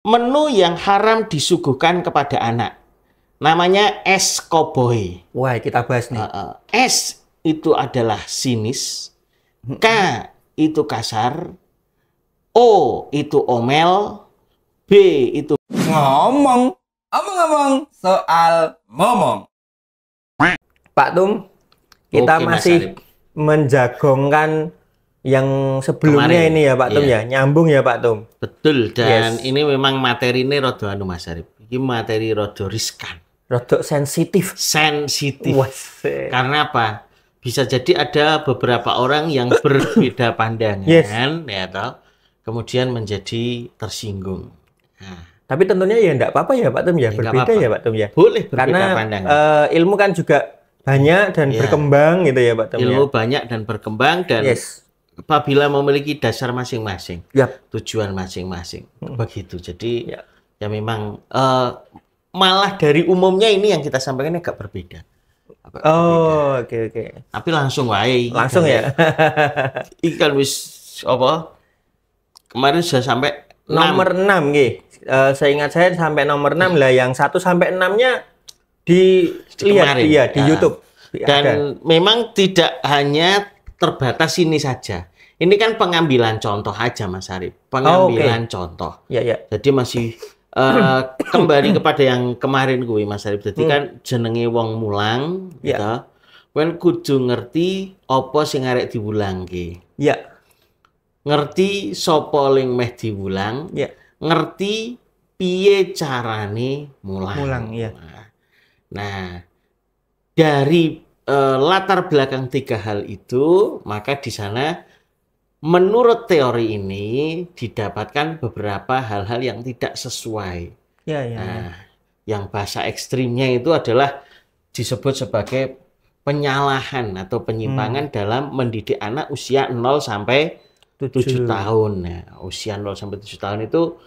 menu yang haram disuguhkan kepada anak. Namanya es koboi. Wah, kita bahas nih. Uh, uh. S itu adalah sinis. K itu kasar. O itu omel. B itu ngomong. Omong-omong soal ngomong. Pak Tung, kita Oke, masih menjagongkan yang sebelumnya Kemarin. ini ya Pak Tom iya. ya, nyambung ya Pak Tom. Betul dan yes. ini memang materi ini rodo anu Mas Arif. Ini materi rodo riskan. Rodo sensitif. Sensitif. Wase. Karena apa? Bisa jadi ada beberapa orang yang berbeda pandangan yes. ya toh. Kemudian menjadi tersinggung. Nah, tapi tentunya ya enggak apa-apa ya Pak Tom ya, ya berbeda apa -apa. ya Pak Tom ya. Boleh berbeda Karena, pandangan. Uh, ilmu kan juga banyak dan ya. berkembang gitu ya Pak Tum. Ya? Ilmu ya. banyak dan berkembang dan yes apabila memiliki dasar masing-masing, yep. Ya. tujuan masing-masing, hmm. begitu. Jadi yep. Ya. ya memang uh, malah dari umumnya ini yang kita sampaikan agak berbeda. Agak oh, oke oke. Okay, okay. Tapi langsung wae. Langsung kan. ya. Ikan wis apa? Kemarin sudah sampai nomor 6, nggih. Uh, eh, saya ingat saya sampai nomor 6 lah yang 1 sampai 6-nya di lihat iya di, ah. YouTube. Dan ada. memang tidak hanya terbatas ini saja. Ini kan pengambilan contoh aja Mas Arif. Pengambilan oh, okay. contoh. Ya, ya. Jadi masih uh, kembali kepada yang kemarin gue Mas Arif. Jadi hmm. kan jenenge wong mulang ya. gitu. Wen kudu ngerti apa sing arek diwulangke. Ya. Ngerti sapa ling meh diwulang. Ya. Ngerti piye carane mulang. Mulang ya. Nah, dari Eh, latar belakang tiga hal itu, maka di sana menurut teori ini didapatkan beberapa hal-hal yang tidak sesuai. Ya, ya, ya. nah, Yang bahasa ekstrimnya itu adalah disebut sebagai penyalahan atau penyimpangan hmm. dalam mendidik anak usia 0 sampai 7, 7 tahun. Nah, usia 0 sampai 7 tahun itu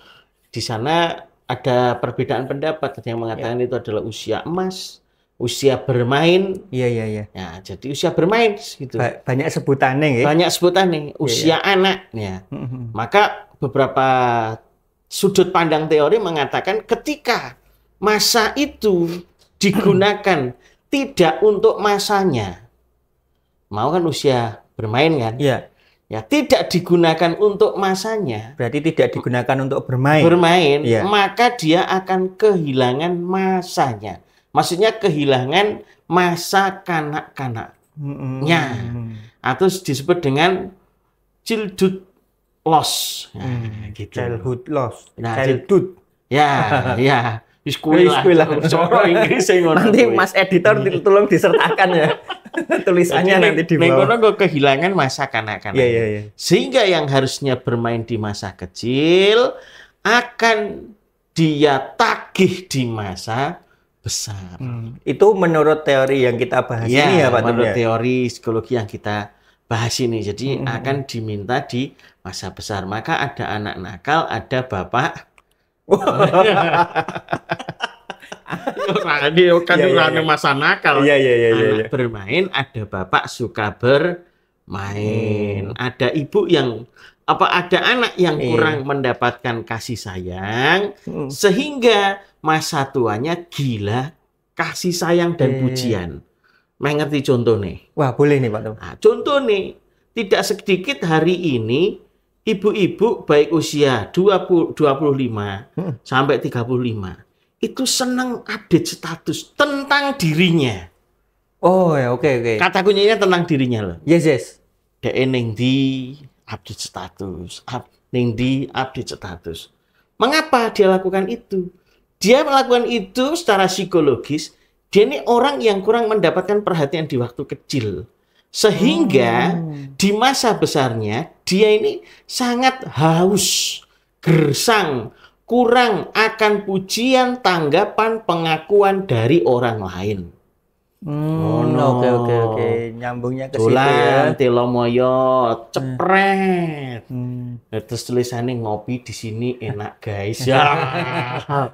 di sana ada perbedaan pendapat. Ada yang mengatakan ya. itu adalah usia emas, usia bermain. Iya iya iya. Ya, jadi usia bermain gitu. Ba banyak sebutannya ya. Banyak sebutannya, iya. usia ya, iya. anak ya. Mm-hmm. Maka beberapa sudut pandang teori mengatakan ketika masa itu digunakan tidak untuk masanya. Mau kan usia bermain kan? Iya. Ya, tidak digunakan untuk masanya. Berarti tidak digunakan untuk bermain. Bermain, ya. maka dia akan kehilangan masanya. Maksudnya kehilangan masa kanak-kanaknya. Hmm. Atau nah, disebut dengan childhood loss. Nah, hmm, gitu. Childhood loss. Nah, childhood. Ya, ya. Wis kuwi lah. Inggris Nanti Mas editor hmm. tolong disertakan ya. Tulisannya nanti di bawah. Ning gue kehilangan masa kanak-kanak. Yeah, yeah, yeah. Sehingga yang harusnya bermain di masa kecil akan dia tagih di masa besar. Hmm. Itu menurut teori yang kita bahas ya, ini ya Pak Menurut teori psikologi yang kita bahas ini. Jadi hmm. akan diminta di masa besar. Maka ada anak nakal, ada bapak. Dia kan ya, ya, masa nakal. Ya, ya, ya, ya, anak ya. bermain, ada bapak suka bermain. Hmm. Ada ibu yang apa ada anak yang kurang mendapatkan kasih sayang hmm. sehingga masa tuanya gila kasih sayang dan pujian. mengerti contoh nih. Wah, boleh nih Pak Tom. Nah, contoh nih, tidak sedikit hari ini ibu-ibu baik usia 20 25 hmm. sampai 35 itu senang update status tentang dirinya. Oh ya, oke okay, oke. Okay. Kata kuncinya tentang dirinya loh. Yes, yes. Dek di update status, up, neng di update status. Mengapa dia lakukan itu? Dia melakukan itu secara psikologis. Dia ini orang yang kurang mendapatkan perhatian di waktu kecil. Sehingga hmm. di masa besarnya dia ini sangat haus, gersang, kurang akan pujian, tanggapan, pengakuan dari orang lain. Hmm, oke oke oke. Nyambungnya ke Julan, situ ya. Tilomoyo, cepret. Hmm. hmm. Terus tulisannya ngopi di sini enak guys. ya.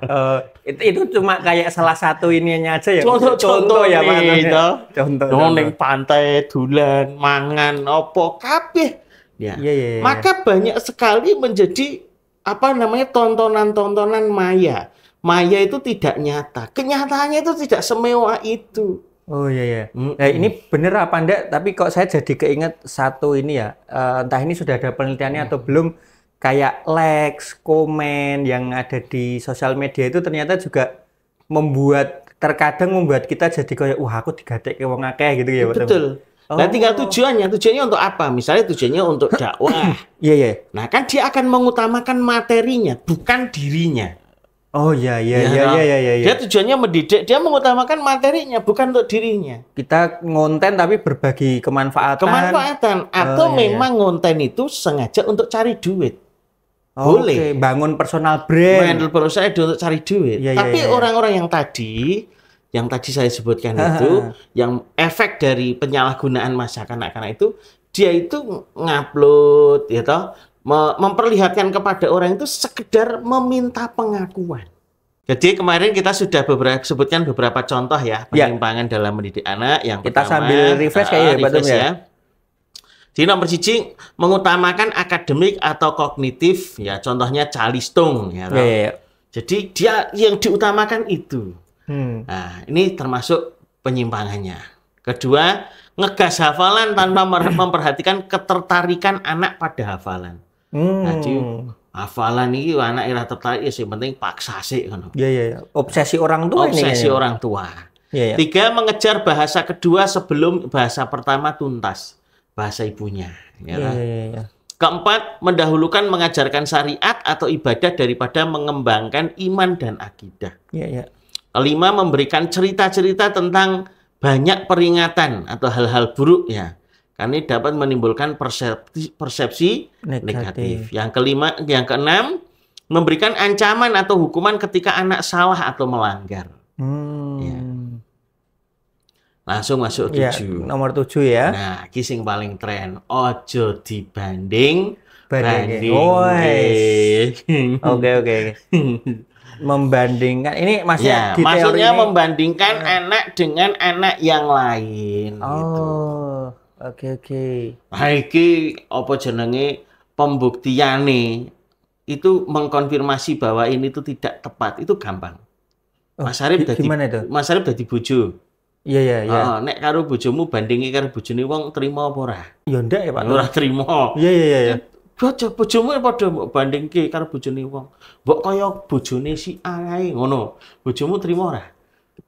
uh, itu itu cuma kayak salah satu ininya aja ya. Contoh, contoh, ya, Pak. Contoh. Contoh. contoh. pantai Dulan, mangan opo kabeh. Ya. Yeah, yeah, yeah. Maka banyak sekali menjadi apa namanya tontonan-tontonan maya. Maya itu tidak nyata. Kenyataannya itu tidak semewah itu. Oh iya iya. Mm hmm Nah, ini bener apa enggak? Tapi kok saya jadi keinget satu ini ya. Uh, entah ini sudah ada penelitiannya mm. atau belum kayak likes, komen yang ada di sosial media itu ternyata juga membuat terkadang membuat kita jadi kayak wah aku digatek ke wong akeh gitu ya. Betul. Teman. Oh. Nah tinggal tujuannya, tujuannya untuk apa? Misalnya tujuannya untuk dakwah. Iya iya. Nah kan dia akan mengutamakan materinya, bukan dirinya. Oh iya iya iya iya nah, iya. Ya, ya. Dia tujuannya mendidik, dia mengutamakan materinya bukan untuk dirinya. Kita ngonten tapi berbagi kemanfaatan. Kemanfaatan oh, atau oh, ya, memang ngonten itu sengaja untuk cari duit. Oh, Boleh. Okay. Bangun personal brand. Bangun personal untuk cari duit. Ya, tapi iya, orang-orang yang tadi yang tadi saya sebutkan itu yang efek dari penyalahgunaan masa kanak-kanak itu dia itu ngupload ya toh memperlihatkan kepada orang itu sekedar meminta pengakuan. Jadi kemarin kita sudah beberapa sebutkan beberapa contoh ya, ya. penyimpangan ya. dalam mendidik anak yang kita pertama, sambil refresh kayaknya uh, refresh ya. ya. Di nomor mengutamakan akademik atau kognitif ya contohnya Calistung ya. Ya, ya, ya. Jadi dia yang diutamakan itu. Hmm. Nah, ini termasuk penyimpangannya. Kedua, ngegas hafalan tanpa memperhatikan ketertarikan anak pada hafalan. Hmm. Nah, cium hafalan ini anak era tertarik ya sih penting paksa sih iya, kan. Iya iya obsesi orang tua Obsesi ini, orang tua. Ya, ya. Tiga mengejar bahasa kedua sebelum bahasa pertama tuntas bahasa ibunya. Ya, ya, ya, ya. Keempat mendahulukan mengajarkan syariat atau ibadah daripada mengembangkan iman dan akidah. Iya iya. Kelima memberikan cerita-cerita tentang banyak peringatan atau hal-hal buruk ya karena ini dapat menimbulkan persepsi, persepsi negatif. negatif. Yang kelima, yang keenam, memberikan ancaman atau hukuman ketika anak salah atau melanggar. Hmm. Ya. Langsung masuk ya, tujuh. Ya, nomor tujuh ya. Nah, kising paling tren. Ojo dibanding banding. Oke oke. Membandingkan ini maksudnya ya, di maksudnya ini... membandingkan ya. anak dengan anak yang lain. Gitu. Oh. Gitu. Oke oke. Haiki nah, opo apa jenenge nih itu mengkonfirmasi bahwa ini tuh tidak tepat itu gampang. Oh, Mas Arif dadi Mas Arif dadi bojo. Iya iya iya. Oh, nek karo bojomu bandingi karo bojone wong terima apa ora? Ya ndak ya Pak. Ora terima. Iya, iya iya iya. Bojo bojomu ya padha mbok bandingke karo bojone wong. Mbok kaya bojone si A ae ngono. Bojomu terima ora?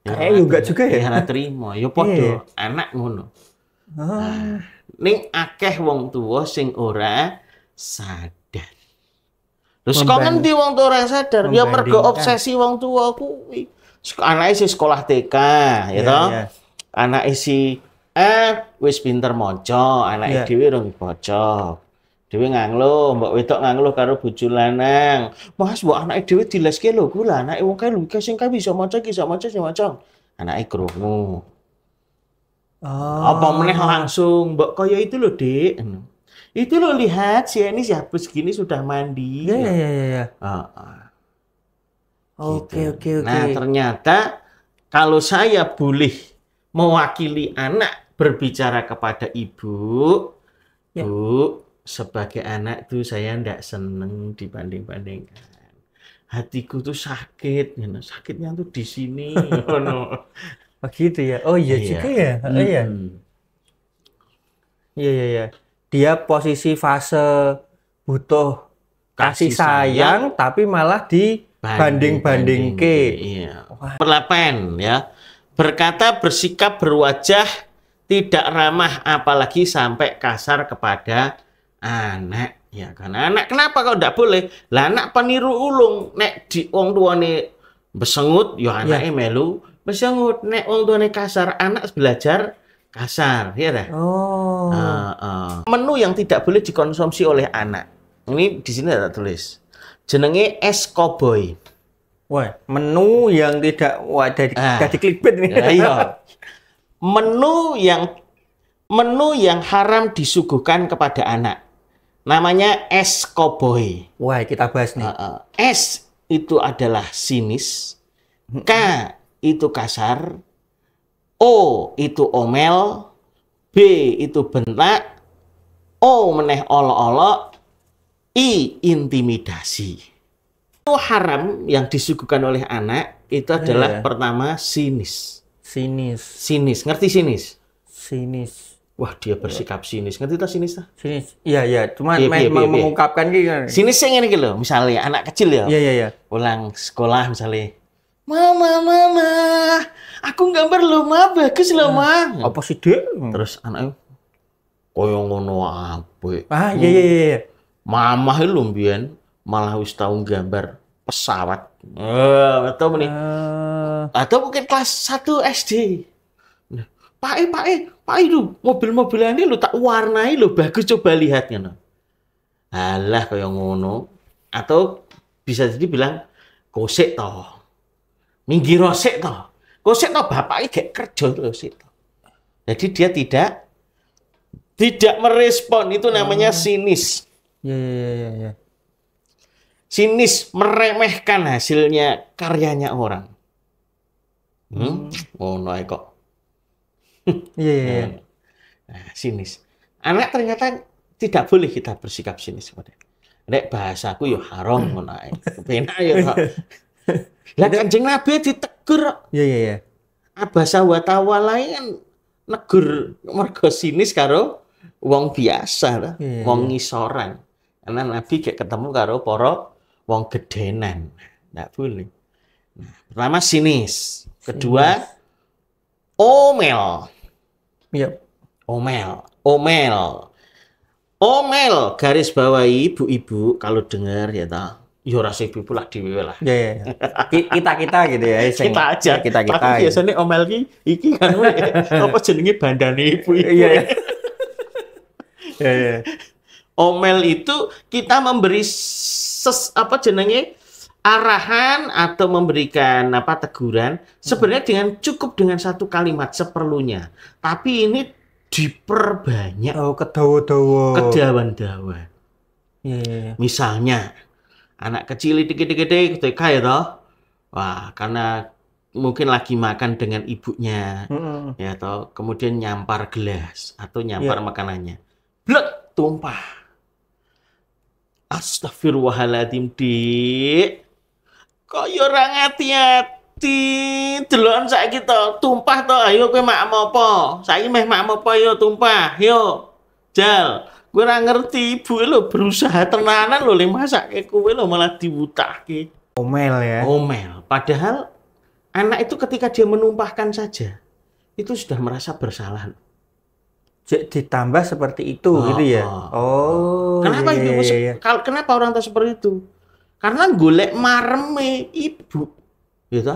Ya, Kayak juga juga ya. Ya terima, ya padha anak iya, iya. ngono. Ah. Ning akeh wong tua sing ora sadar. Terus kok ngendi wong tua ora sadar? Ya mergo obsesi wong tua kuwi. Anak isi sekolah TK, ya, ya toh. Yeah. Anak isi eh wis pinter maca, anak yeah. dhewe rong maca. Dewi nganglo, mbak wedok nganglo karo bojo lanang. Mas mbok anak dewi di lho, ku lho anake wong kae lho sing kae bisa maca, iso maca, sing maca. Anake krungu. Oh. Apa meneh langsung, mbok kaya itu loh, Dik. Itu lo lihat si ini si ya habis gini sudah mandi. Iya iya iya. Ya. ya, ya oke gitu. oke oke. Nah ternyata kalau saya boleh mewakili anak berbicara kepada ibu, ya. bu sebagai anak tuh saya ndak seneng dibanding bandingkan. Hatiku tuh sakit, sakitnya tuh di sini. oh, no. Oh gitu ya. Oh iya, iya. ya. Oh, iya. iya. Iya iya Dia posisi fase butuh kasih, kasih sayang, sayang tapi malah dibanding-banding ke. Iya. ya. Berkata, bersikap, berwajah tidak ramah apalagi sampai kasar kepada anak ya karena anak kenapa kau tidak boleh lah anak peniru ulung nek di wong nih besengut yo anaknya ya. Iya. melu mesti nek wong tuane kasar, anak belajar kasar, ya dah. Oh. Uh, uh. Menu yang tidak boleh dikonsumsi oleh anak. Ini di sini ada tulis. Jenenge es koboi Wah, menu yang tidak wadah di, ah. di clickbait ini. Ya, iya. menu yang menu yang haram disuguhkan kepada anak. Namanya es koboi. Wah, kita bahas nih. Uh, uh. S itu adalah sinis. K itu kasar, O itu omel, B itu bentak, O meneh olok-olok, I intimidasi. Itu haram yang disuguhkan oleh anak itu iya, adalah yeah. pertama sinis. Sinis. Sinis, ngerti sinis? Sinis. Wah, dia bersikap sinis. Ngerti tak sinis tak? Sinis. Iya, iya. Cuma yeah, iya, iya, memang yeah, yeah, mengungkapkan gitu. Sinis yang ini loh, misalnya anak kecil ya. Iya, iya, iya. Pulang sekolah misalnya Mama, mama, aku gambar loh, ma. Bagus loh, ya. ma. Apa sih, Dek? Terus anaknya, koyo ngono apa? Ah, iya, iya, iya. iya. mama itu lumbian, Malah wis tau gambar pesawat. Eh, atau meni. Eh. Atau mungkin kelas satu SD. Pak E, Pak E, Pak E lu mobil-mobilan ini lu tak warnai lu bagus coba lihatnya. Allah Alah yang ngono. Atau bisa jadi bilang kosek toh. Minggir sik to. Kok sik to bapake gek kerja lho sik to. Jadi dia tidak tidak merespon itu namanya oh. sinis. Ya ya ya ya. Sinis meremehkan hasilnya karyanya orang. Hmm, hmm. oh no kok. Iya, iya iya. Nah, sinis. Anak ternyata tidak boleh kita bersikap sinis kepada. Nek bahasaku yo ya haram ngono ae. Penak yo. Ya Lah Kanjeng Nabi ditegur. Iya ya ya Abasa wa tawa lain kan negur mergo sinis karo wong biasa lah, yeah. Iya, wong iya. ngisoran. Karena Nabi gak ketemu karo para wong gedenan. Nggak boleh. Nah, pertama sinis, kedua sinis. omel. Yep. Iya. Omel, omel. Omel garis bawahi ibu-ibu kalau dengar ya toh yo ya rasih pipu lah dhewe lah. Iya, Kita-kita gitu ya. Sing, kita aja. Kita-kita. Tapi gitu. biasanya omel ki iki kan apa jenenge bandane ibu iki. Iya. Iya, ya. Omel itu kita memberi ses apa jenenge arahan atau memberikan apa teguran sebenarnya hmm. dengan cukup dengan satu kalimat seperlunya. Tapi ini diperbanyak. Oh, kedawa-dawa. kedawan dawa yeah. Misalnya, anak kecil gede-gede itu ya toh wah karena mungkin lagi makan dengan ibunya mm-hmm. ya toh kemudian nyampar gelas atau nyampar yeah. makanannya blek tumpah astagfirullahaladzim di kok yo ya orang hati-hati delokan saya to tumpah toh ayo kue mak po saya meh mak po yo tumpah yo jal Gue nggak ngerti ibu e lo berusaha tenanan lo lima masak kayak kue lo malah ke Omel ya. Omel. Padahal anak itu ketika dia menumpahkan saja itu sudah merasa bersalah. Ditambah seperti itu oh, gitu ya. Oh. oh, oh kenapa iya, ibu? Iya, iya, iya. Kenapa orang tua seperti itu? Karena golek mareme ibu. Gitu.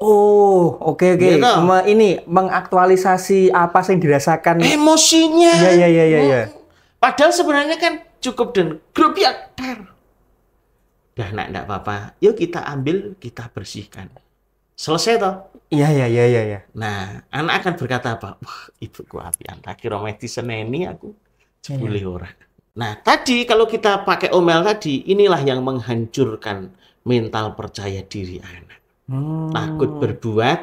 Oh, oke okay, oke. Okay. Ini mengaktualisasi apa yang dirasakan emosinya. Iya iya iya iya. Ya. Padahal sebenarnya kan cukup dan grup ya ter. Dah nak enggak apa-apa. Yuk kita ambil, kita bersihkan. Selesai toh? Iya iya iya iya ya. Nah, anak akan berkata apa? Wah, ku api anak kirometi seneni aku jebule ya, ya. Nah, tadi kalau kita pakai omel tadi, inilah yang menghancurkan mental percaya diri anak. Hmm. Takut berbuat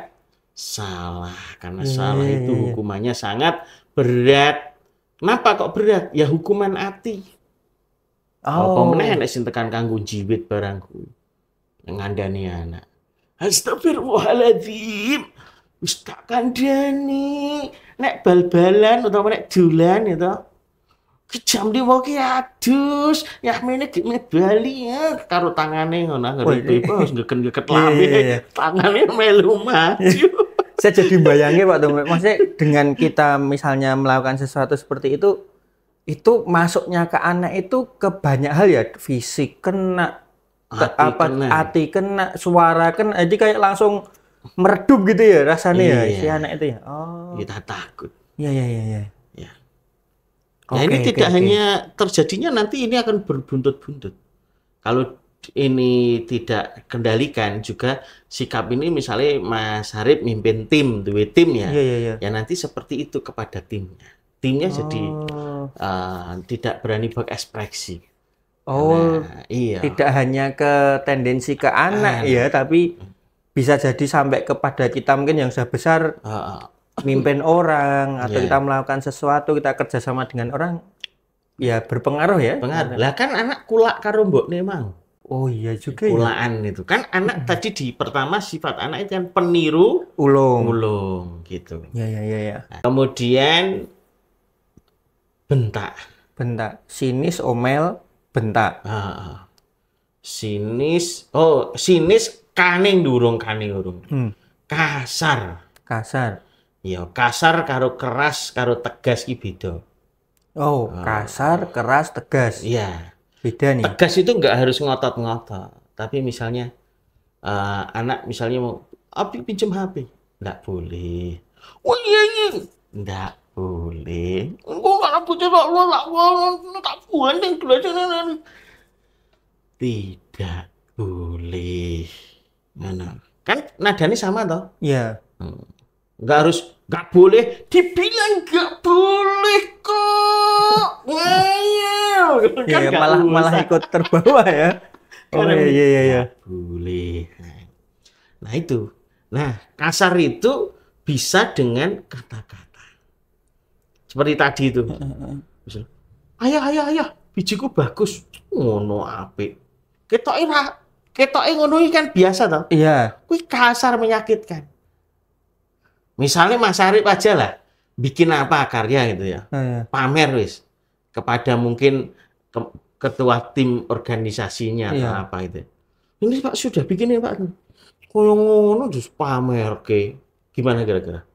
salah karena ya, salah iya, itu iya, iya. hukumannya sangat berat Napa kok berat? Ya hukuman ati. Oh. Apa meneh nek sing tekan kanggo jiwit barang Ngandani anak. Astagfirullahaladzim. Wis tak kandhani. Nek bal-balan utawa nek dolan itu ya kejam di ki adus ya mene gimana bali ya karo tangane ngono ngeripe bos ngeken-ngeket lambe iya, iya, iya. tangane melu maju saya jadi bayangin Pak maksudnya dengan kita misalnya melakukan sesuatu seperti itu, itu masuknya ke anak itu ke banyak hal ya, fisik kena, hati apa kena. hati kena, suara kena, jadi kayak langsung meredup gitu ya rasanya ya, iya. ya si anak itu ya. Oh. Kita takut. Iya iya iya. Ya. ya. Nah ini tidak okay. hanya terjadinya nanti ini akan berbuntut-buntut. Kalau ini tidak kendalikan juga sikap ini misalnya Mas Harib mimpin tim, duit tim ya, yeah, yeah, yeah. ya nanti seperti itu kepada timnya. Timnya oh. jadi uh, eh, tidak berani berekspresi. Oh, nah, iya. Tidak hanya ke tendensi ke anak, uh, ya, tapi bisa jadi sampai kepada kita mungkin yang sudah besar. Uh, Mimpin orang atau yeah. kita melakukan sesuatu kita kerjasama dengan orang ya berpengaruh ya. Pengaruh. Lah kan anak kulak karombo memang. nih emang. Oh iya juga Ulaan ya. itu kan anak tadi di pertama sifat anak itu kan peniru ulung ulung gitu. Ya ya ya ya. Nah, kemudian bentak bentak sinis omel bentak. Ah, sinis oh sinis kaning durung kaning durung. Hmm. Kasar. Kasar. Iya kasar karo keras karo tegas ki beda. Oh, kasar keras tegas. Iya. Beda nih. Tegas itu nggak harus ngotot-ngotot. Tapi misalnya uh, anak misalnya mau api ah, pinjam HP, nggak boleh. Oh iya iya, nggak boleh. Gue nggak punya tak lo tak lo tak buan yang belajar Tidak boleh. Mana? Nah. Kan nadanya sama toh? Iya. Hmm nggak harus nggak boleh dibilang nggak boleh kok ngeyel kan ya, malah usah. malah ikut terbawa ya oh iya iya iya ya. boleh nah itu nah kasar itu bisa dengan kata-kata seperti tadi itu Misal, ayah ayah ayah bijiku bagus ngono apik ketoke ra ketoke ngono kan biasa toh iya kui kasar menyakitkan Misalnya Mas Arif aja lah bikin apa karya gitu ya. Hmm. Pamer wis kepada mungkin ke ketua tim organisasinya iya. atau apa itu. Ini Pak sudah bikin ya Pak. Koyo ngono terus pamer ke. Gimana kira-kira?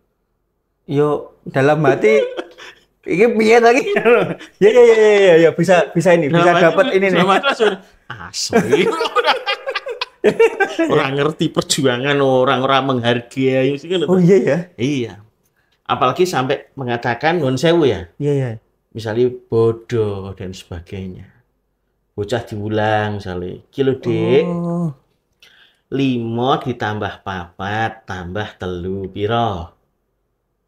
Yo dalam hati ini piye lagi? Ya, ya ya ya ya ya bisa bisa ini bisa dapat ini nih. Asli. orang ngerti perjuangan orang-orang menghargai ya, kan, Oh iya ya. Iya. Apalagi sampai mengatakan non sewu ya. Iya iya. Misalnya bodoh dan sebagainya. Bocah diulang misalnya. Kilo dek. Oh. Limo ditambah papat tambah telu piro.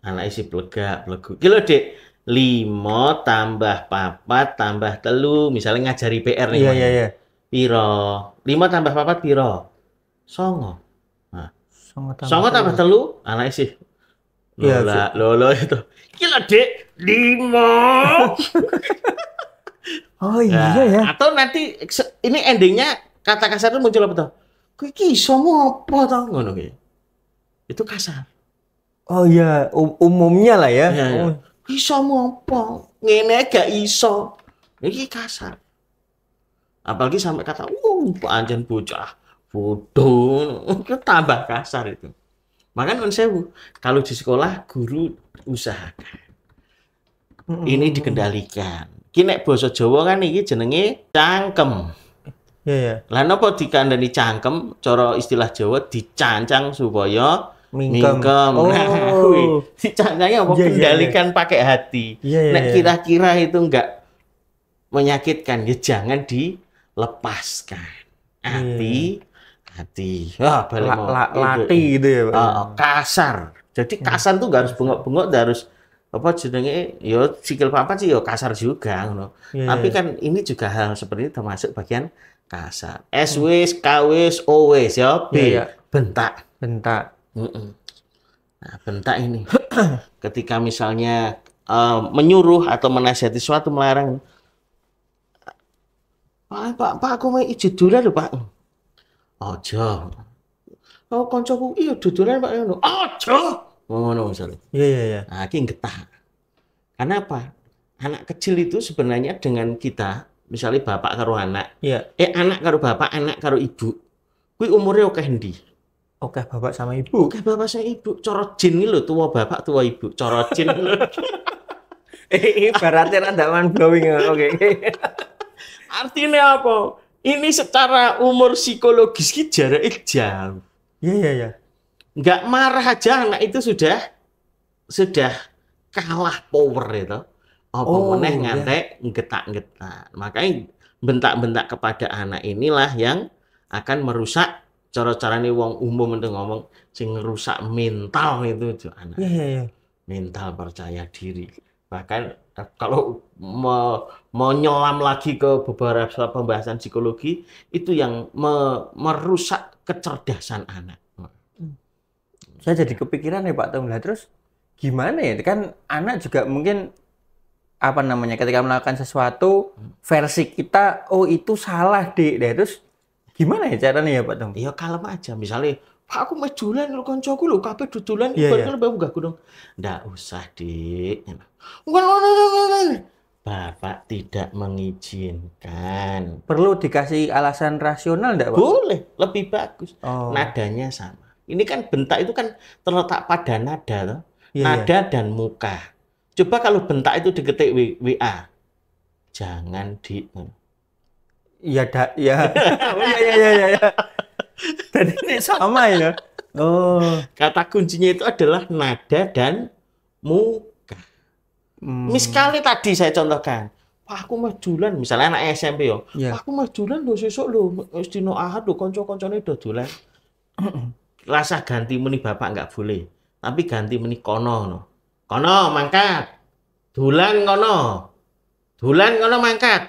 Anak isi pelega pelegu. Kilo dek. Limo tambah papat tambah telu. Misalnya ngajari PR nih. Iya iya iya. Piro 5 tambah 4 piro? Songo. Nah. Songo tambah, Songo tambah telu, anak sih. Iya, Lola, ya, lolo itu. Gila, Dek. 5. oh iya nah, ya. Atau nanti ini endingnya kata kasar itu muncul apa tuh? kiki iki iso apa tau? ngono gitu. Itu kasar. Oh iya, um umumnya lah ya. ya, ya. Oh. Iso apa? Ngene gak iso. Ini kasar apalagi sampai kata uh Anjan bocah bodoh itu tambah kasar itu Makan kan saya Kalau di sekolah guru usahakan. Ini dikendalikan. Kini bahasa Jawa kan ini jenenge cangkem. Iya yeah, ya. Yeah. Lah dikandani cangkem coro istilah Jawa dicancang supaya mingkem. mingkem. Oh. Nah, kuwi dicancangnya apa yeah, iya, iya. kendalikan yeah, yeah. pakai hati. Yeah, yeah, Nek iya. kira-kira itu enggak menyakitkan ya jangan di lepaskan hati iya. yeah. hati wah oh, la, la, lati gitu ya Pak. Uh, kasar jadi hmm. kasar tuh gak harus bengok-bengok gak harus apa jenenge yo ya sikil papan sih yo ya kasar juga loh. Yeah. Tapi iya. kan ini juga hal seperti itu termasuk bagian kasar. Hmm. s w k o w s ya B. Yeah, yeah. Bentak. Bentak. Mm -mm. Nah, bentak ini ketika misalnya uh, menyuruh atau menasihati suatu melarang Pak, pak, pak aku mau ijit dulu lho, Pak. Aja. Oh, kancaku iya dudulan Pak ngono. Aja. Oh, ngono misalnya. Iya, iya, iya. Nah, getah. Karena apa? Anak kecil itu sebenarnya dengan kita, misalnya bapak karo anak. Iya. Eh anak karo bapak, anak karo ibu. kui umurnya oke hendi Oke bapak sama ibu. Oke bapak sama ibu. Coro jin lho, tua bapak, tua ibu. Coro jin lho. eh, ibaratnya ndak man blowing. Oke. Okay. Artinya apa? Ini secara umur psikologis ki jarak jauh. Iya iya iya. Enggak marah aja anak itu sudah sudah kalah power itu. Apa oh, meneh iya. ngantek ngetak-ngetak. Makanya bentak-bentak kepada anak inilah yang akan merusak cara-carane cara wong umum untuk ngomong sing rusak mental itu tuh anak. Iya iya iya. Mental percaya diri. Bahkan kalau me, menyelam lagi ke beberapa pembahasan psikologi itu yang me, merusak kecerdasan anak. Hmm. Saya jadi kepikiran ya Pak Tunggal terus gimana ya kan anak juga mungkin apa namanya ketika melakukan sesuatu versi kita oh itu salah deh terus gimana ya caranya ya Pak Tunggal? Iya kalem aja misalnya aku meh dolan lu kancaku lo kape dodolan yeah, iya, iya. yeah. gak gak gunung. Ndak usah, Dik. Bapak tidak mengizinkan. Perlu dikasih alasan rasional ndak Boleh, lebih bagus. Oh. Nadanya sama. Ini kan bentak itu kan terletak pada nada loh. Yeah, iya. nada yeah. dan muka. Coba kalau bentak itu diketik WA. Jangan di Ya da, ya. Oh, ya ya ya ya. Dan ini sama ya. Oh. Kata kuncinya itu adalah nada dan muka. Hmm. Miskali tadi saya contohkan, Wah, aku mah dulan misalnya anak SMP yo. Yeah. Iya. aku mah dulan lo sesuk lo wis dino Ahad lho konco kancane do dulan Rasa ganti meni bapak nggak boleh, tapi ganti meni kono no. Kono mangkat. dulan kono. dulan kono mangkat.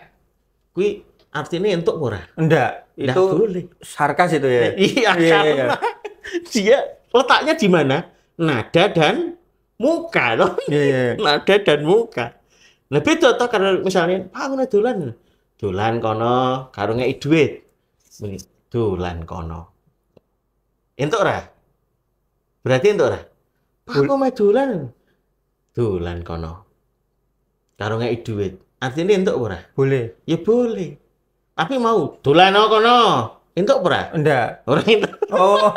kui artinya untuk murah. Enggak, itu boleh. sarkas itu ya. iya, iya, iya karena iya. dia letaknya di mana? Nada dan muka loh. Iya, iya. iya. Nada dan muka. Nah beda atau karena misalnya Pak dolan. Dolan kono karungnya ngeki duit. Dolan kono. Entuk ora? Berarti entuk ora? Pak aku mah dolan. Dolan kono. karungnya ngeki duit. Artinya untuk ora? Boleh. Ya boleh. Tapi mau dolan kono. Entuk ora? Enggak. Ora entuk. Oh.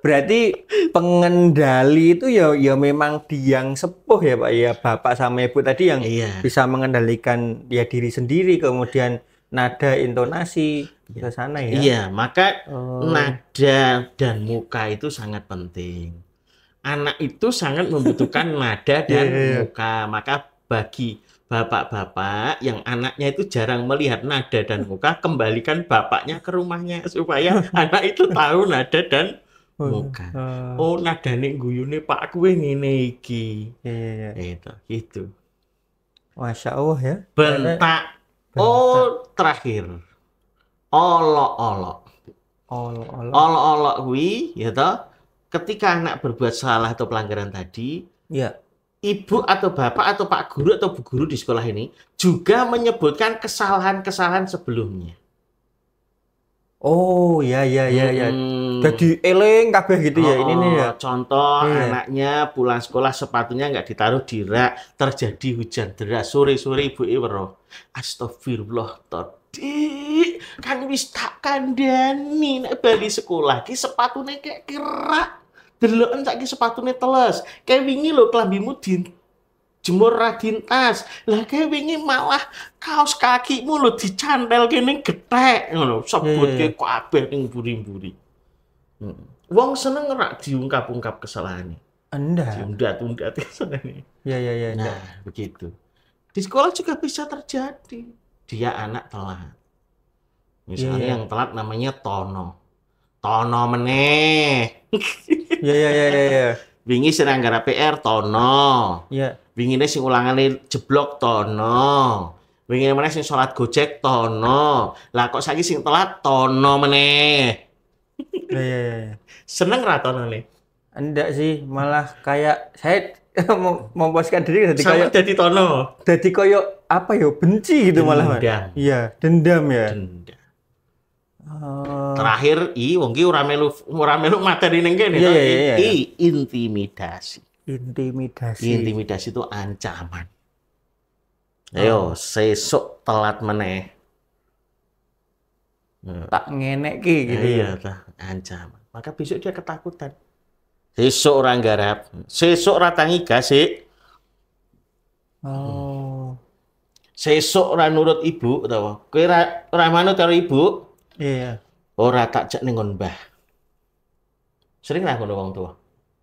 Berarti pengendali itu ya ya memang di yang sepuh ya Pak ya bapak sama ibu tadi yang iya. bisa mengendalikan ya diri sendiri kemudian nada intonasi iya. ke sana ya. Iya, maka oh. nada dan muka itu sangat penting. Anak itu sangat membutuhkan nada dan yeah. Iya, iya. muka. Maka bagi bapak-bapak yang anaknya itu jarang melihat nada dan muka, kembalikan bapaknya ke rumahnya supaya anak itu tahu nada dan oh, iya. muka. Ah. Oh, nada nadane guyune Pak kuwe ini iki. Iya, iya. Itu, iya. eh, gitu. Masya Allah ya. Bentak. Oh, terakhir. Olok-olok. Olok-olok. Olok-olok ya toh. Ketika anak berbuat salah atau pelanggaran tadi, ya ibu atau bapak atau pak guru atau bu guru di sekolah ini juga menyebutkan kesalahan-kesalahan sebelumnya. Oh ya ya ya ya. Hmm. Jadi eleng kabeh gitu ya ini nih ya. Oh, contoh hmm. anaknya pulang sekolah sepatunya nggak ditaruh di rak, terjadi hujan deras sore-sore ibu Iwro. Astagfirullah tadi kan wis tak kandani nek bali sekolah ki sepatune kayak kerak deloken saiki sepatune teles. Kayak wingi lo klambimu di jemur radin tas. Lah kayak wingi malah kaos kakimu lho dicantel kene getek ngono. Sebutke iya, iya. kabeh ning buri-buri. Hmm. Wong seneng rak diungkap-ungkap kesalahannya. Anda. Diundat-undat kesalahannya. Ya ya ya. Nah, begitu. Di sekolah juga bisa terjadi. Dia anak telat. Misalnya iya, yang telat namanya Tono. Tono meneh. Iya iya iya iya. Ya. Wingi sing anggara PR tono. Iya. Yeah. Wingine sing ulangane jeblok tono. Wingi mana sing sholat Gojek tono. Lah kok saiki sing telat tono meneh. Iya iya iya. Seneng ra tono nih? Enggak sih, malah kayak saya memposkan diri jadi kayak jadi tono. Jadi koyo apa yo ya, benci gitu Dendam. malah. Iya, dendam ya. Dendam. Terakhir i wong ki ora melu ora melu materi ning kene yeah, yeah, yeah, iya. intimidasi. Intimidasi. Intimidasi itu ancaman. Ah. Ayo, oh. sesuk telat meneh. Hmm. Tak ngenek ki gitu. Iya, ta, ancaman. Maka besok dia ketakutan. Sesuk ora garap. sesuk ora tangi gasik. Oh. sesok ora nurut ibu utawa kowe ora manut karo ibu. Iya. Yeah ora tak cek ning mbah. Sering lah ngono wong tua.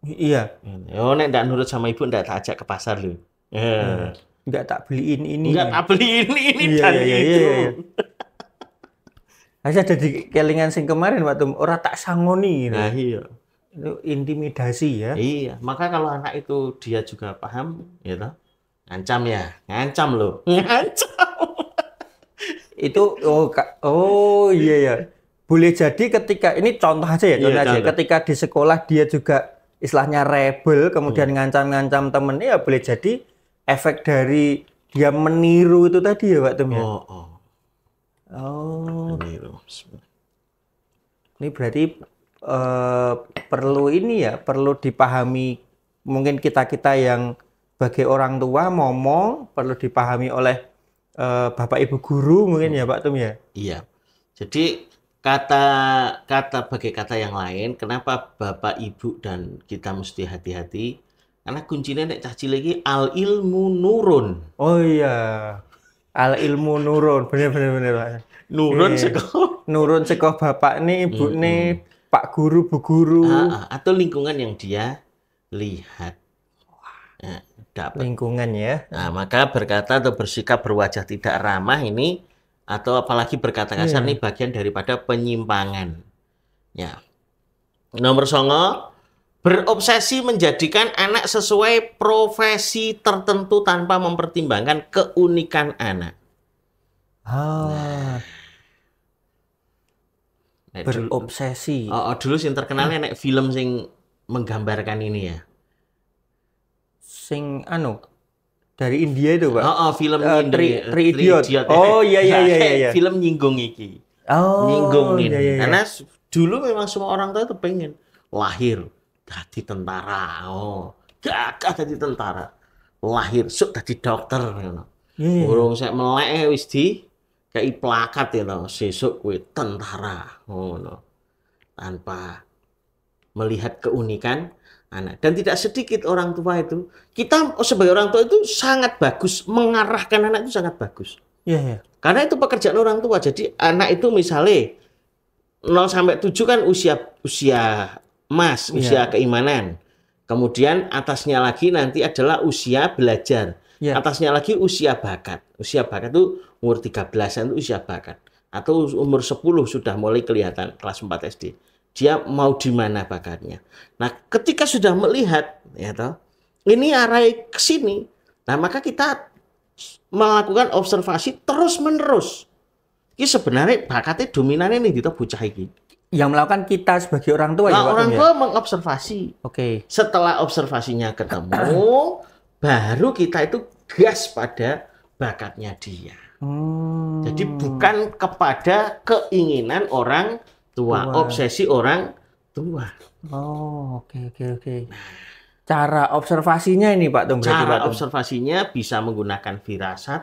Iya. Oh nek ndak nurut sama ibu ndak tak ajak ke pasar lho. Yeah. Hmm. Nggak tak beliin ini. Nggak tak beliin ini, ini iya, dan iya, iya itu. Iya, iya. ada di kelingan sing kemarin waktu orang tak sangoni. Gitu. Nah, iya. Itu intimidasi ya. Iya, maka kalau anak itu dia juga paham, ya gitu. Ngancam ya, ngancam loh. Ngancam. itu oh oh iya ya boleh jadi ketika ini contoh aja ya iya, contoh iya, aja contoh. ketika di sekolah dia juga istilahnya rebel kemudian iya. ngancam-ngancam hmm. temennya ya boleh jadi efek dari dia meniru itu tadi ya Pak Tum ya? Oh, oh. oh. Meniru. Ini berarti uh, perlu ini ya perlu dipahami mungkin kita kita yang sebagai orang tua ngomong perlu dipahami oleh uh, bapak ibu guru mungkin hmm. ya Pak Tum ya? Iya. Jadi kata kata pakai kata yang lain kenapa bapak ibu dan kita mesti hati-hati karena kuncinya nek caci lagi al ilmu nurun oh iya al ilmu nurun benar-benar benar pak nurun e, eh, sekolah nurun sekolah bapak nih ibu mm -hmm. nih pak guru bu guru ah, ah, ah. atau lingkungan yang dia lihat nah, lingkungan ya nah, maka berkata atau bersikap berwajah tidak ramah ini atau apalagi berkata kasar yeah. ini bagian daripada penyimpangan. Ya. Nomor songo berobsesi menjadikan anak sesuai profesi tertentu tanpa mempertimbangkan keunikan anak. Ah. Nah. Nah, berobsesi. Dulu, oh, oh, dulu sing terkenalnya hmm. nek film sing menggambarkan ini ya. Sing anu dari India itu pak. Oh, oh film uh, tri, tri idiot. Tri idiot. Oh iya iya iya iya. Film nyinggung iki. Oh. Nyinggung ini. Iya, iya. iya. Karena dulu memang semua orang tua itu pengen lahir jadi tentara. Oh gagah jadi tentara. Lahir suka jadi dokter. Iya, iya. Burung saya melek wis di kayak plakat ya loh. sesuk kue tentara. Oh loh. no. Tanpa melihat keunikan anak. Dan tidak sedikit orang tua itu, kita sebagai orang tua itu sangat bagus, mengarahkan anak itu sangat bagus. Ya. iya. Karena itu pekerjaan orang tua. Jadi anak itu misalnya 0 sampai 7 kan usia usia emas, iya. usia keimanan. Kemudian atasnya lagi nanti adalah usia belajar. ya. Atasnya lagi usia bakat. Usia bakat itu umur 13 itu usia bakat. Atau umur 10 sudah mulai kelihatan kelas 4 SD dia mau di mana bakatnya. Nah, ketika sudah melihat ya toh, ini arah ke sini. Nah, maka kita melakukan observasi terus-menerus. Ini sebenarnya bakatnya dominan ini kita gitu, bocah ini. Yang melakukan kita sebagai orang tua ya, nah, ya, orang tua ya? mengobservasi. Oke. Okay. Setelah observasinya ketemu, baru kita itu gas pada bakatnya dia. Hmm. Jadi bukan kepada keinginan orang tua. tua. Obsesi orang tua. Oh, oke okay, oke okay, oke. Okay. Cara observasinya ini Pak Tung. Cara Pak Tung. observasinya bisa menggunakan firasat.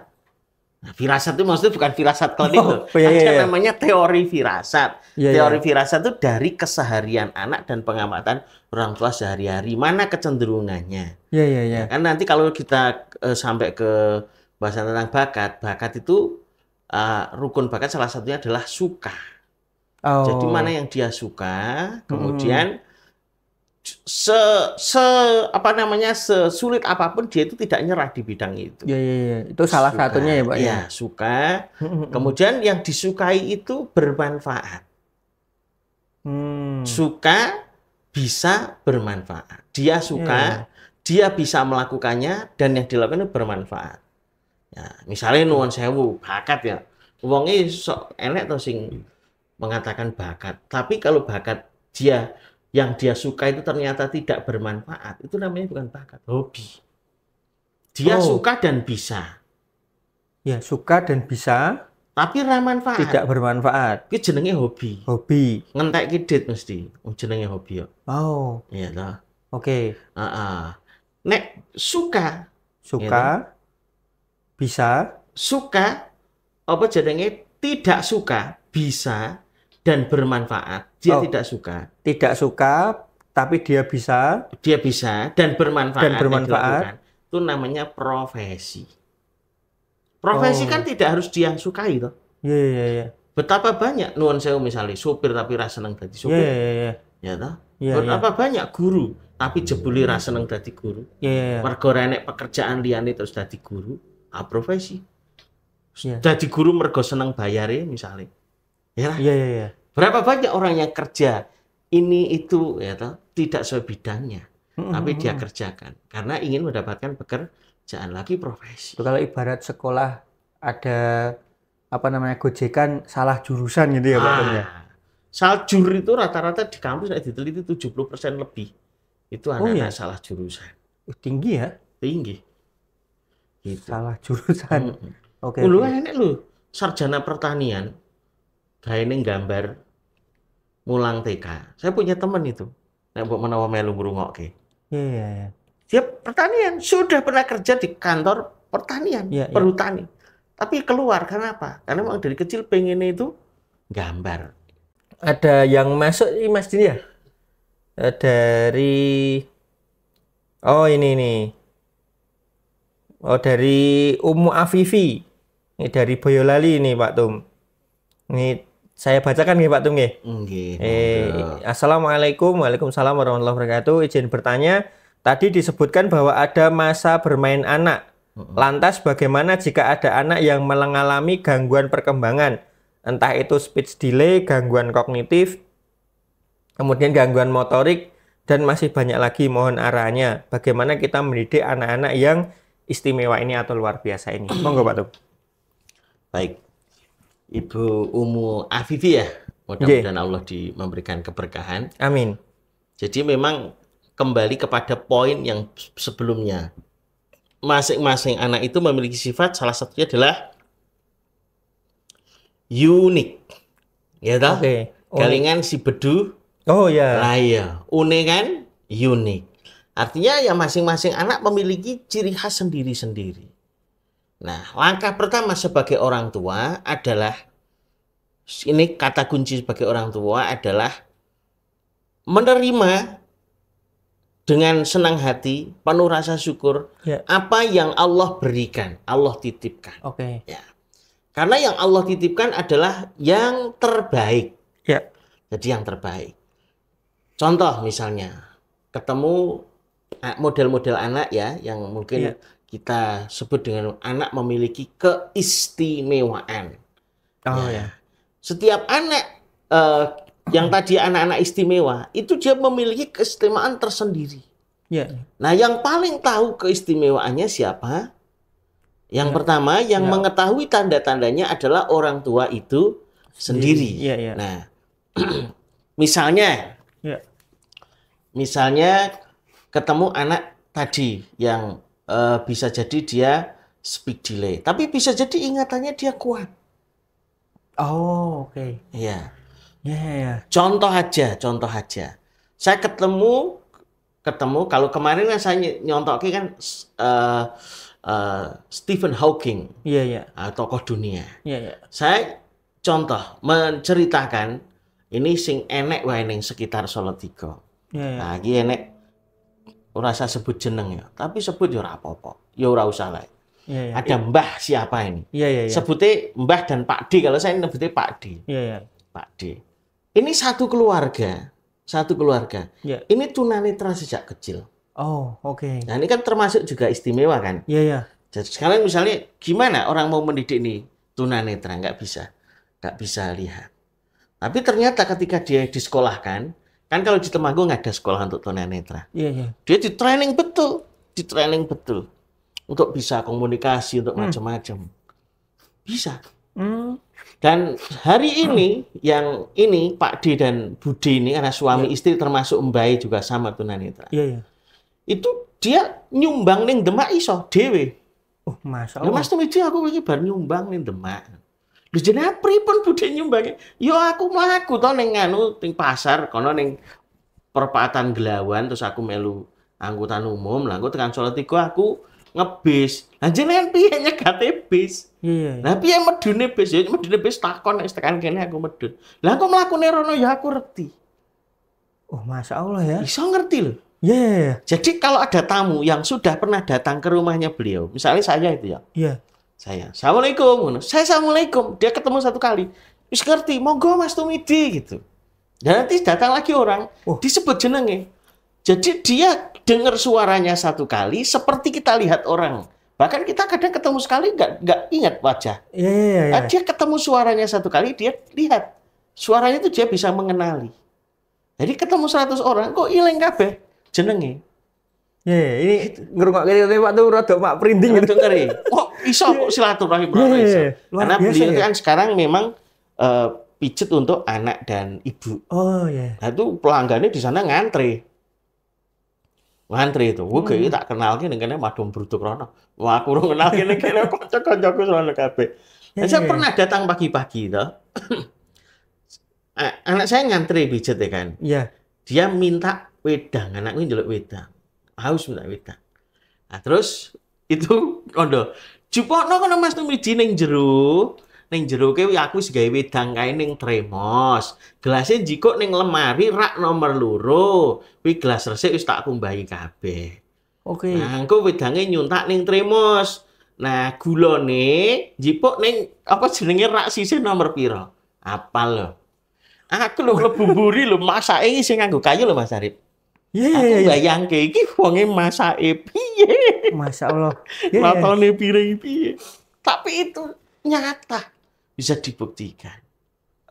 Nah, firasat itu maksudnya bukan firasat klinik oh, itu. Iya, iya, iya. namanya teori firasat. Iya, iya, teori firasat itu dari keseharian anak dan pengamatan orang tua sehari-hari mana kecenderungannya. Iya iya iya. Ya kan nanti kalau kita uh, sampai ke bahasan tentang bakat, bakat itu uh, rukun bakat salah satunya adalah suka. Oh. Jadi mana oh. yang dia suka, hmm. kemudian hmm se, se apa namanya sesulit apapun dia itu tidak nyerah di bidang itu. Iya iya ya. itu salah suka, satunya ya pak. Ya? Iya ya, suka. Hmm. Kemudian yang disukai itu bermanfaat. Hmm. Suka bisa bermanfaat. Dia suka, ya. dia bisa melakukannya dan yang dilakukan itu bermanfaat. Ya, misalnya nuan sewu bakat ya. Uangnya sok enek tosing. sing mengatakan bakat. Tapi kalau bakat dia yang dia suka itu ternyata tidak bermanfaat, itu namanya bukan bakat, hobi. Dia oh. suka dan bisa. Ya, suka dan bisa. Tapi manfaat Tidak bermanfaat. Itu jenenge hobi. Hobi. Ngentek kidit mesti. Oh, jenenge hobi Oh. Iya toh. Oke. Okay. Uh -uh. Nek suka. Suka. Iya bisa. Suka. Apa jenenge tidak suka bisa dan bermanfaat. Dia oh, tidak suka. Tidak suka, tapi dia bisa. Dia bisa dan bermanfaat. Dan bermanfaat. Itu namanya profesi. Profesi oh. kan tidak harus dia sukai toh. Iya, iya, iya, iya. Betapa banyak nuan saya misalnya sopir tapi rasa seneng jadi supir. Iya iya iya. Ya toh. Yeah, Betapa yeah. banyak guru tapi jebuli rasa seneng jadi guru. Iya yeah, yeah. Mergo renek pekerjaan liyane terus jadi guru, a profesi. Yeah. Jadi guru mergo seneng bayare misalnya Ya. Iya iya iya. Berapa banyak orang yang kerja ini itu ya toh, tidak sesuai bidangnya, hmm, tapi hmm, dia hmm. kerjakan karena ingin mendapatkan pekerjaan lagi profesi. Itu kalau ibarat sekolah ada apa namanya gojekan salah jurusan gitu ya Pak ya? ah, Salah itu rata-rata di kampus diteliti 70% lebih itu oh, anak-anak oh, iya? salah jurusan. Uh, tinggi ya? Tinggi. Gitu. Salah jurusan. Hmm. Oke. Okay, lu okay. lu sarjana pertanian saya ini gambar mulang TK. Saya punya teman itu. Nek mbok menawa melu ngrungokke. Iya, iya, iya. Dia pertanian, sudah pernah kerja di kantor pertanian, iya, iya. perhutani. Iya. Tapi keluar karena apa? Karena memang dari kecil pengennya itu gambar. Ada yang masuk ini Mas Dini ya? Eh, dari Oh, ini nih. Oh, dari Umu Afifi. Ini dari Boyolali ini Pak Tum. Ini saya bacakan nih Pak Tung nih. Eh, Assalamualaikum, Waalaikumsalam warahmatullahi wabarakatuh. Izin bertanya, tadi disebutkan bahwa ada masa bermain anak. Lantas bagaimana jika ada anak yang mengalami gangguan perkembangan? Entah itu speech delay, gangguan kognitif, kemudian gangguan motorik, dan masih banyak lagi mohon arahnya. Bagaimana kita mendidik anak-anak yang istimewa ini atau luar biasa ini? Monggo Pak Tung. Baik, Ibu Umu Afifi ya. Mudah-mudahan iya. Allah di memberikan keberkahan. Amin. Jadi memang kembali kepada poin yang sebelumnya. Masing-masing anak itu memiliki sifat salah satunya adalah unik. Ya toh? Okay. Galingan si bedu. Oh ya. Yeah. Laya. unik kan unik. Artinya ya masing-masing anak memiliki ciri khas sendiri-sendiri. Nah, langkah pertama sebagai orang tua adalah ini kata kunci sebagai orang tua adalah menerima dengan senang hati, penuh rasa syukur ya. apa yang Allah berikan, Allah titipkan. Oke. Okay. Ya. Karena yang Allah titipkan adalah yang terbaik. Ya. Jadi yang terbaik. Contoh misalnya ketemu eh, model-model anak ya yang mungkin ya kita sebut dengan anak memiliki keistimewaan. Oh ya. ya. Setiap anak uh, yang tadi anak-anak istimewa itu dia memiliki keistimewaan tersendiri. Ya. Nah, yang paling tahu keistimewaannya siapa? Yang ya. pertama yang ya. mengetahui tanda-tandanya adalah orang tua itu sendiri. Ya, ya. Nah, misalnya, ya. misalnya ketemu anak tadi yang uh, bisa jadi dia speak delay, tapi bisa jadi ingatannya dia kuat. Oh, oke. Okay. Iya. Yeah, yeah. Ya. Contoh aja, contoh aja. Saya ketemu ketemu kalau kemarin kan saya nyontoki kan uh, uh, Stephen Hawking. Iya, yeah, ya. iya. Yeah. Uh, tokoh dunia. Iya, yeah, iya. Yeah. Saya contoh menceritakan ini sing enek wae ning sekitar Solo Iya, yeah, yeah. Nah, iki enek Rasa sebut jeneng ya, tapi sebut ya apa-apa. Ya ora usah lah. Ya, ya. Ada Mbah siapa ini? Ya, ya, ya. Sebutnya Mbah dan Pak D. Kalau saya sebutnya Pak D. Ya, ya. Pak D. Ini satu keluarga, satu keluarga. Ya. Ini tunanetra sejak kecil. Oh, oke. Okay. Nah, ini kan termasuk juga istimewa kan? Iya, ya. Jadi sekarang misalnya gimana orang mau mendidik ini tunanetra nggak bisa, nggak bisa lihat. Tapi ternyata ketika dia disekolahkan, Kan kalau di Temanggung ada sekolah untuk tunanetra. Iya, iya. Dia di training betul, di training betul. Untuk bisa komunikasi, untuk hmm. macam-macam. Bisa. Hmm. Dan hari ini hmm. yang ini Pak D dan Budi ini karena suami yeah. istri termasuk Mbai e juga sama tunanetra. Iya, iya. Itu dia nyumbang ning Demak iso dewe Oh, masalah. Nah, mas tuh aku lagi bar nyumbang ning Demak. Lho jenengan pripun budhe nyumbangi? Ya aku mlaku to ning anu ting pasar kono neng perempatan Gelawan terus aku melu angkutan umum, lah aku tekan Salatiga aku ngebis. Lah jenengan piye nyegate bis? Iya. Lah piye medune bis? Ya medune bis takon nek tekan kene aku medun. Lah aku mlakune rono ya aku reti. Oh, Masya Allah ya. Bisa ngerti loh. Ya, yeah. Iya. Jadi kalau ada tamu yang sudah pernah datang ke rumahnya beliau, misalnya saya itu ya. Iya. Yeah saya assalamualaikum saya assalamualaikum dia ketemu satu kali wis ngerti monggo mas tumidi gitu dan nanti datang lagi orang oh. disebut jenenge jadi dia dengar suaranya satu kali seperti kita lihat orang bahkan kita kadang ketemu sekali nggak nggak ingat wajah Iya yeah, iya, iya, iya. yeah. dia ketemu suaranya satu kali dia lihat suaranya itu dia bisa mengenali jadi ketemu 100 orang kok ileng kabeh jenenge Ya, yeah, ini ngerungok kali Pak tuh rada mak printing gitu. Ngeri. Kok Iso kok silaturahim yeah, iya, iya, yeah. Karena beliau ya. itu kan sekarang memang uh, pijet untuk anak dan ibu. Oh ya. Yeah. Nah itu pelanggannya di sana ngantri. Ngantri itu. Gue hmm. kayaknya tak kenal gini karena madom bruto krono. Wah, aku urung kenal gini karena kocok kocok sono kabeh. Yeah, iya, saya yeah. pernah datang pagi-pagi itu. anak saya ngantri pijet ya kan. Iya. Yeah. Dia minta wedang, anak ini jual wedang. Haus minta wedang. Nah, terus itu kondo Jupokno kono Mas Tumiji ning jero. Ning jero kuwi aku wis gawe wedang kae ning tremos. Gelasnya jikok ning lemari rak nomor loro. Kuwi gelas resik wis tak kumbahi kabeh. Oke. Okay. Nah, engko wedange nyuntak ning tremos. Nah, gulane jipuk ning apa jenenge rak sisih nomor piro? apa lho. Aku lho buburi lo lho masake sing nganggo kayu lho Mas Arif. Yeah, aku yeah, bayang yeah. iki wonge masake piye. Masya Allah. Yeah, iya. Matane yeah. piring piye. Tapi itu nyata bisa dibuktikan.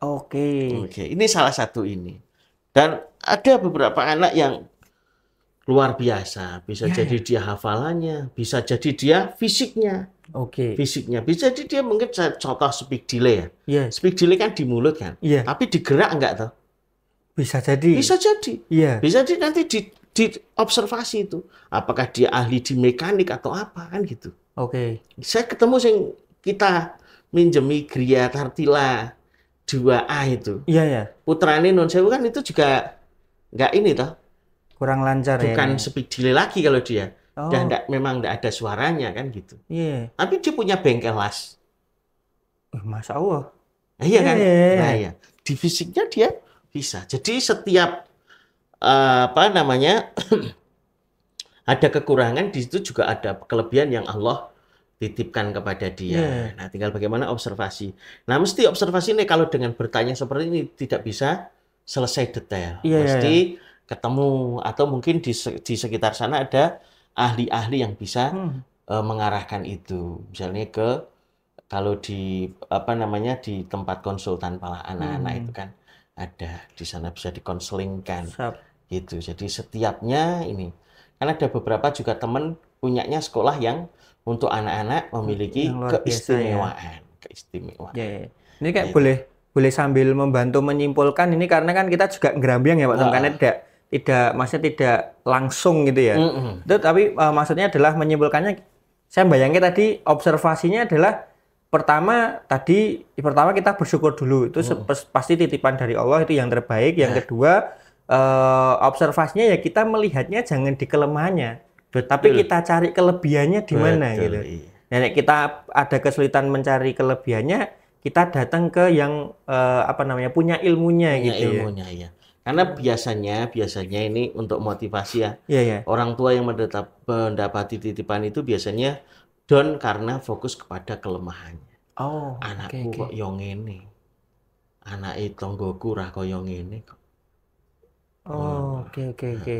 Oke. Okay. Oke, okay. ini salah satu ini. Dan ada beberapa anak yang luar biasa. Bisa yeah, iya. jadi yeah. dia hafalannya, bisa jadi dia fisiknya. Oke. Okay. Fisiknya bisa jadi dia mungkin contoh speak delay ya. Yeah. Speak delay kan di mulut kan. Yeah. Tapi digerak gerak enggak tuh? Bisa jadi. Bisa jadi. Iya. Bisa jadi nanti di, di observasi itu apakah dia ahli di mekanik atau apa kan gitu. Oke. Okay. Saya ketemu yang kita minjemi Gria Tartila 2A itu. Iya ya. Putrane non sewu kan itu juga nggak ini toh. Kurang lancar ya, Bukan ya. Bukan sepidile lagi kalau dia. Oh. Dan enggak, memang nggak ada suaranya kan gitu. Iya. Yeah. Tapi dia punya bengkel las. Eh, Mas Allah. iya yeah. kan? Iya, iya, iya. Nah, iya. Di fisiknya dia bisa. Jadi setiap uh, apa namanya ada kekurangan di situ juga ada kelebihan yang Allah titipkan kepada dia. Yeah. Nah, tinggal bagaimana observasi. Nah, mesti observasi ini kalau dengan bertanya seperti ini tidak bisa selesai detail. Yeah, iya, mesti iya. ketemu atau mungkin di, di sekitar sana ada ahli-ahli yang bisa hmm. uh, mengarahkan itu. Misalnya ke kalau di apa namanya di tempat konsultan pala anak-anak hmm. itu kan ada di sana bisa dikonselingkan gitu jadi setiapnya ini karena ada beberapa juga teman punyanya sekolah yang untuk anak-anak memiliki keistimewaan ya. keistimewaan ya, ya. ini kayak gitu. boleh boleh sambil membantu menyimpulkan ini karena kan kita juga ngerambiang ya pak karena tidak tidak maksudnya tidak langsung gitu ya mm -hmm. itu tapi uh, maksudnya adalah menyimpulkannya saya bayangin tadi observasinya adalah pertama tadi pertama kita bersyukur dulu itu hmm. pasti titipan dari Allah itu yang terbaik yang ya. kedua eh, observasinya ya kita melihatnya jangan di kelemahannya Betul. tapi kita cari kelebihannya di mana gitu nah kita ada kesulitan mencari kelebihannya kita datang ke yang eh, apa namanya punya ilmunya punya gitu ya. ilmunya ya. ya karena biasanya biasanya ini untuk motivasi ya, yeah, ya. Iya. orang tua yang mendapat mendapati titipan itu biasanya down karena fokus kepada kelemahannya. Oh, anakku okay, kok ini, anak itu Anake tanggoku yong yang ini kok. Oh, hmm. oke oke nah, oke.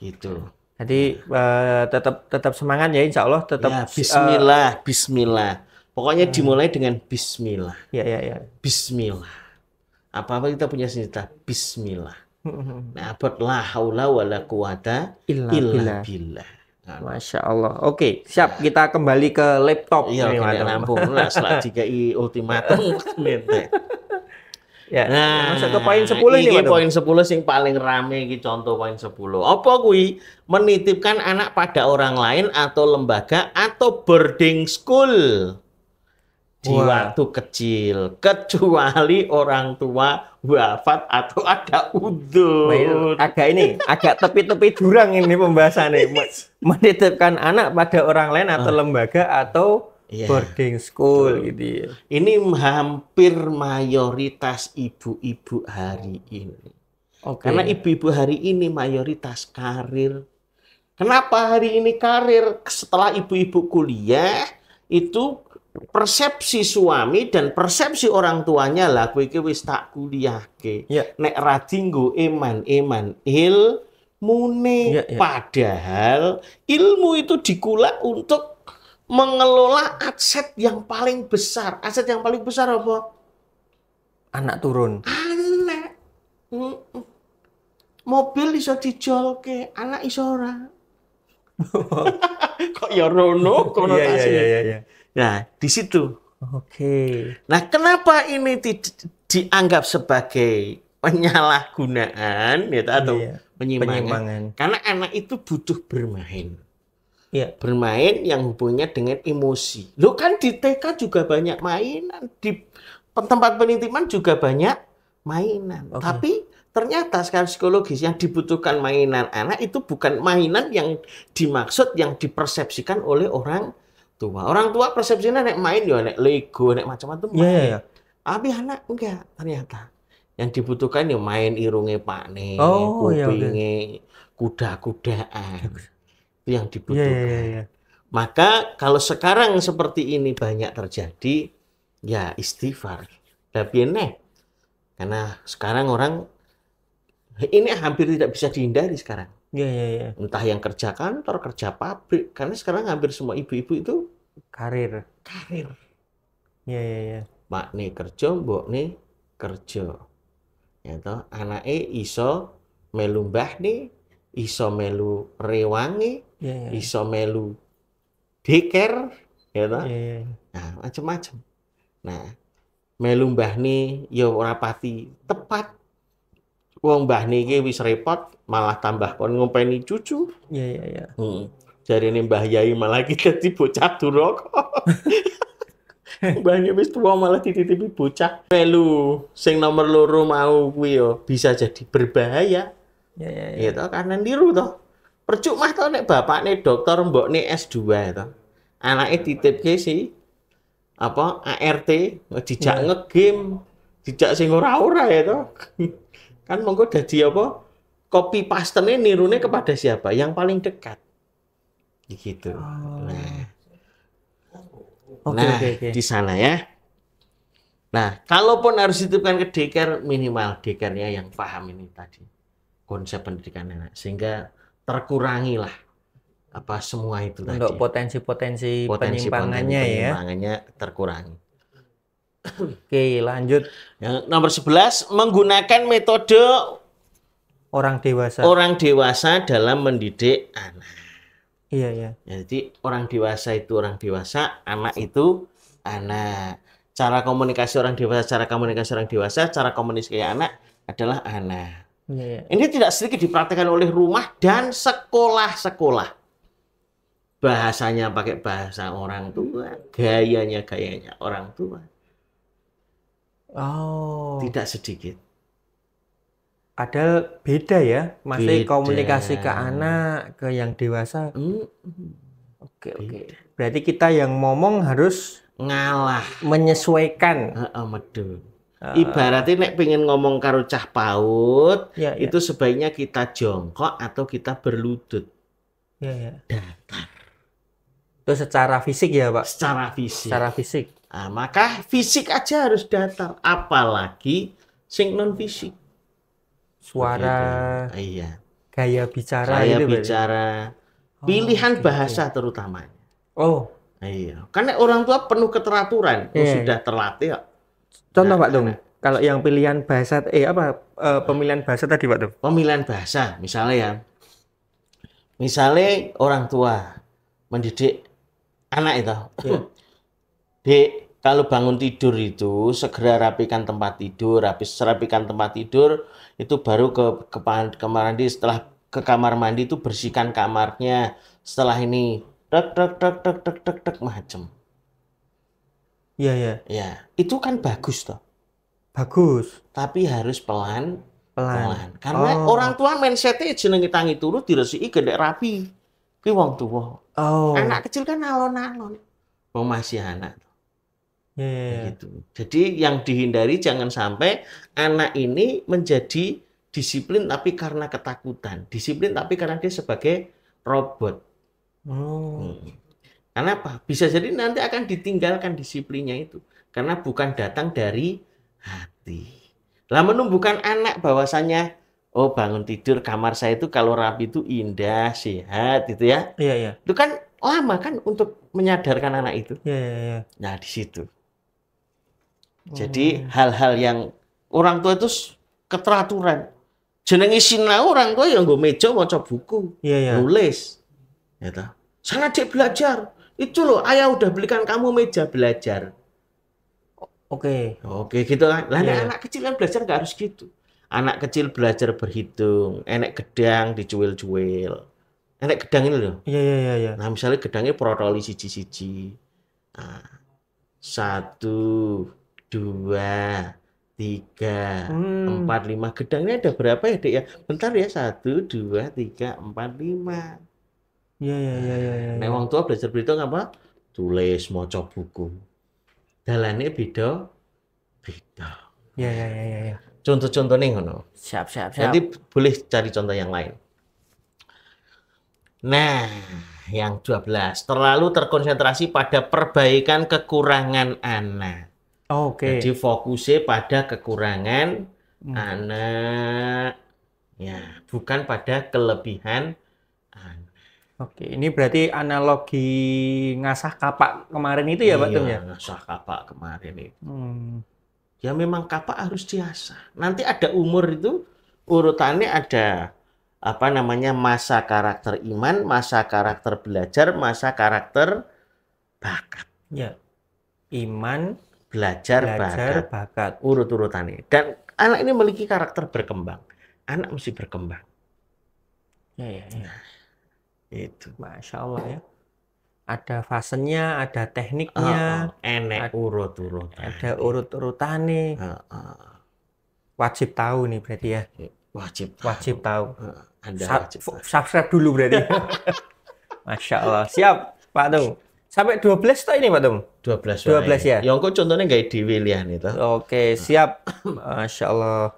Gitu. Jadi uh, nah. eh, tetap tetap semangat ya Insya Allah tetap ya, eh, Bismillah uh, Bismillah. Pokoknya hmm. dimulai dengan Bismillah. Ya ya ya. Bismillah. Apa apa kita punya cerita Bismillah. Hmm, hmm, nah, abad la haula wala quwata illa, billah. Kan. Masya Allah. Oke, siap. Ya. Kita kembali ke laptop. Iya, ini okay, Nah, setelah jika i ultimatum mente. ya. Nah, satu poin sepuluh ini. poin sepuluh yang paling rame iki contoh poin sepuluh. Apa kui menitipkan anak pada orang lain atau lembaga atau boarding school? di wow. waktu kecil kecuali orang tua wafat atau ada udur agak ini agak tepi-tepi kurang ini pembahasannya menitipkan anak pada orang lain atau ah. lembaga atau yeah. boarding school gitu ya. ini hampir mayoritas ibu-ibu hari ini okay. karena ibu-ibu hari ini mayoritas karir kenapa hari ini karir setelah ibu-ibu kuliah itu persepsi suami dan persepsi orang tuanya lah kowe iki wis tak ke Yeah. Nek ra eman eman, il, mune, yeah, yeah. padahal ilmu itu dikulak untuk mengelola aset yang paling besar. Aset yang paling besar apa? Anak turun. Anak. Mobil iso ke anak iso ora. Kok ya rono iya, iya, konotasinya. Iya, iya, iya, iya. Nah, di situ. Oke. Nah, kenapa ini di, dianggap sebagai penyalahgunaan ya atau yeah. penyimpangan? penyimpangan? Karena anak itu butuh bermain. Iya. Bermain yang hubungannya dengan emosi. Lo kan di TK juga banyak mainan, di tempat penitiman juga banyak mainan. Okay. Tapi ternyata sekarang psikologis yang dibutuhkan mainan anak itu bukan mainan yang dimaksud yang dipersepsikan oleh orang tua. Orang tua persepsinya nek main yo nek Lego, nek macam-macam. Iya, yeah, iya. Tapi anak enggak ternyata. Yang dibutuhkan yo main irunge pakne, oh, iya, kupinge, kuda-kudaan. Itu yang dibutuhkan. Yeah, yeah, yeah. Iya. Maka kalau sekarang seperti ini banyak terjadi, ya istighfar. Tapi ne karena sekarang orang ini hampir tidak bisa dihindari sekarang Iya, iya, iya. Entah yang kerja kantor, kerja pabrik. Karena sekarang hampir semua ibu-ibu itu karir. Karir. Iya, iya, iya. Mak nih kerja, mbok nih kerja. Ya toh, anake iso melu mbah nih, iso melu rewangi, ya, ya. Iya. iso melu deker, ya toh. Ya, ya. Nah, macam-macam. Nah, melu mbah nih yo ya rapati tepat Wong mbah niki wis repot, malah tambah kon ngumpeni cucu. Iya iya iya. Hmm. mbah Yai malah kita di bocah duraka. Mbahnya wis tua malah dititipi bocah. Melu sing nomor loro mau kuwi yo bisa jadi berbahaya. Iya iya iya. iya toh karena niru toh. Percuma toh nek bapakne dokter, mbokne S2 toh. Anake titipke si apa ART dijak ya. ngegame, dijak sing ora-ora ya toh. Kan monggo dadi apa? Copy paste nirune kepada siapa? Yang paling dekat. Ya gitu. Oh. Nah. Okay, nah, okay, okay. di sana ya. Nah, kalaupun harus ditutupkan ke deker minimal dekernya yang paham ini tadi. Konsep pendidikan anak. Sehingga terkurangi lah apa semua itu Untuk tadi. Untuk potensi-potensi penyimpangannya, penyimpangannya ya. Penyimpangannya terkurangi. Oke, lanjut. Yang nomor 11 menggunakan metode orang dewasa. Orang dewasa dalam mendidik anak. Iya, iya. Ya, jadi orang dewasa itu orang dewasa, anak itu anak. Cara komunikasi orang dewasa, cara komunikasi orang dewasa, cara komunikasi anak adalah anak. Iya, iya. Ini tidak sedikit dipraktikkan oleh rumah dan sekolah-sekolah. Bahasanya pakai bahasa orang tua, gayanya gayanya orang tua Oh. Tidak sedikit. Ada beda ya, masih beda. komunikasi ke anak, ke yang dewasa. Mm. Oke, oke. Berarti kita yang ngomong harus ngalah, menyesuaikan. Heeh, uh, Ibaratnya nek pengen ngomong karo cah paut, ya, ya. itu sebaiknya kita jongkok atau kita berlutut. Ya, ya. Datar. Itu secara fisik ya, Pak? Secara fisik. Secara fisik. Nah, maka fisik aja harus datar, apalagi sing non fisik. Suara. Begitu. Ah, iya. Gaya bicara. Gaya itu ya? bicara. Berarti? Oh, pilihan oh, bahasa gitu. terutamanya. Oh. Ah, iya. Karena orang tua penuh keteraturan, yeah. Oh, iya. sudah terlatih. Ya. Contoh nah, Pak Dong, nah. kalau yang pilihan bahasa, eh apa eh, pemilihan bahasa tadi Pak Dong? Pemilihan bahasa, misalnya ya. Misalnya orang tua mendidik anak itu. Iya. Dek, kalau bangun tidur itu segera rapikan tempat tidur. rapi serapikan tempat tidur itu baru ke ke, kamar mandi setelah ke kamar mandi itu bersihkan kamarnya. Setelah ini tek tek tek tek tek tek tek macam. Iya, iya. Ya, itu kan bagus toh. Bagus. Tapi harus pelan pelan. pelan. Karena oh. orang tua mindsetnya jenenge tangi turu diresiki gede rapi. Ki wong tuwa. Oh. Anak kecil kan alon-alon. Mau masih anak. Yeah. Iya. Gitu. Jadi yang dihindari jangan sampai anak ini menjadi disiplin tapi karena ketakutan, disiplin tapi karena dia sebagai robot. Oh. Hmm. Karena apa? Bisa jadi nanti akan ditinggalkan disiplinnya itu karena bukan datang dari hati. Lah menumbuhkan anak bahwasanya oh bangun tidur kamar saya itu kalau rapi itu indah, sehat gitu ya. Iya, iya. Itu kan lama kan untuk menyadarkan anak itu. Iya, iya, iya. Nah, di situ. Jadi hal-hal yang orang tua itu keteraturan. Jenengi sinau orang tua yang gue meja maca buku, iya, iya. nulis. Gitu. Sana dia belajar. Itu loh, ayah udah belikan kamu meja belajar. Oke. Okay. Oke okay, gitu kan. Lah yeah. anak kecil kan belajar nggak harus gitu. Anak kecil belajar berhitung, enek gedang dicuil-cuil. Enek gedang ini loh. Iya ya iya ya. iya. Nah misalnya gedangnya protoli siji-siji. Nah, satu, dua, tiga, hmm. empat, lima. Gedangnya ada berapa ya, Dek ya? Bentar ya, satu, dua, tiga, empat, lima. ya ya ya Ya, ya, Nah, ya. orang tua belajar berhitung apa? Tulis, mau buku. dalannya beda, beda. ya ya ya ya, Ya. contoh nih ngono. Siap, siap, siap. Nanti boleh cari contoh yang lain. Nah, yang dua belas Terlalu terkonsentrasi pada perbaikan kekurangan anak. Oh, Oke. Okay. Jadi fokusnya pada kekurangan hmm. anak, ya bukan pada kelebihan anak. Oke, ini berarti analogi ngasah kapak kemarin itu ya, Pak iya, Tum ya? ngasah kapak kemarin itu. Hmm. Ya memang kapak harus diasah. Nanti ada umur itu urutannya ada apa namanya masa karakter iman, masa karakter belajar, masa karakter bakat. Ya. Iman, belajar, belajar bakat, bakat. urut-urutannya. Dan anak ini memiliki karakter berkembang. Anak mesti berkembang. Ya, ya, ya. Nah, itu. Masya Allah ya. Ada fasenya, ada tekniknya. Uh, uh, enek urut-urutan. Ada urut-urutannya. Uh, uh. Wajib tahu nih berarti ya. Wajib tahu. Wajib tahu. Uh, anda wajib tahu. Subscribe dulu berarti. Masya Allah. Siap, Pak Tung. Sampai 12 tahun ini Pak Tum? 12. dua belas ya. yang kok contohnya kayak di William itu. Oke, siap. Masya Allah.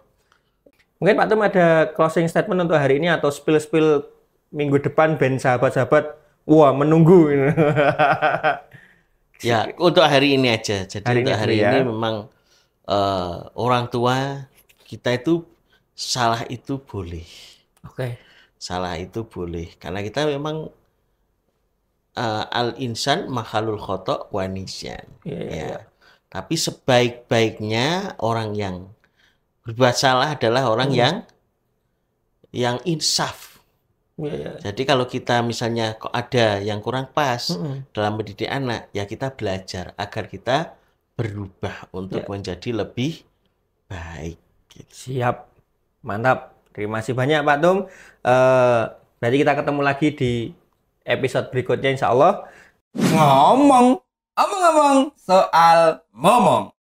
Mungkin Pak Tum ada closing statement untuk hari ini atau spill-spill minggu depan band sahabat-sahabat wah menunggu. ya, untuk hari ini aja. Jadi hari untuk ini hari ya. ini memang uh, orang tua kita itu salah itu boleh. Oke. Okay. Salah itu boleh karena kita memang uh, eh, al insan makhalul khoto wanisyan. Yeah, iya, ya. Yeah. Tapi sebaik-baiknya orang yang berbuat salah adalah orang hmm. yang yang insaf. Yeah, yeah. Jadi kalau kita misalnya kok ada yang kurang pas mm -hmm. dalam mendidik anak, ya kita belajar agar kita berubah untuk yeah. menjadi lebih baik. Gitu. Siap, mantap. Terima kasih banyak Pak Tum. Uh, eh, berarti kita ketemu lagi di episode berikutnya insya Allah ngomong ngomong-ngomong soal momong